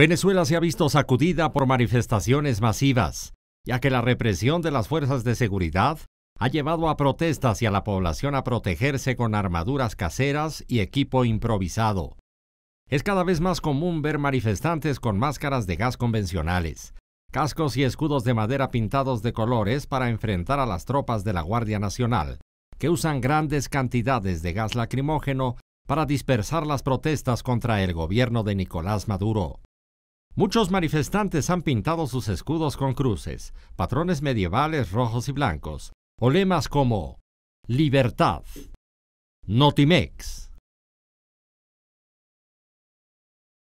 Venezuela se ha visto sacudida por manifestaciones masivas, ya que la represión de las fuerzas de seguridad ha llevado a protestas y a la población a protegerse con armaduras caseras y equipo improvisado. Es cada vez más común ver manifestantes con máscaras de gas convencionales, cascos y escudos de madera pintados de colores para enfrentar a las tropas de la Guardia Nacional, que usan grandes cantidades de gas lacrimógeno para dispersar las protestas contra el gobierno de Nicolás Maduro. Muchos manifestantes han pintado sus escudos con cruces, patrones medievales rojos y blancos, o lemas como Libertad, Notimex,